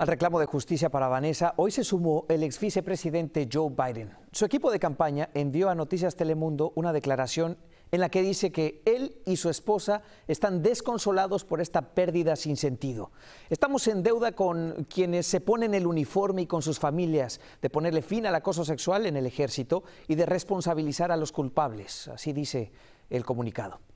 Al reclamo de justicia para Vanessa, hoy se sumó el ex vicepresidente Joe Biden. Su equipo de campaña envió a Noticias Telemundo una declaración en la que dice que él y su esposa están desconsolados por esta pérdida sin sentido. Estamos en deuda con quienes se ponen el uniforme y con sus familias de ponerle fin al acoso sexual en el ejército y de responsabilizar a los culpables. Así dice el comunicado.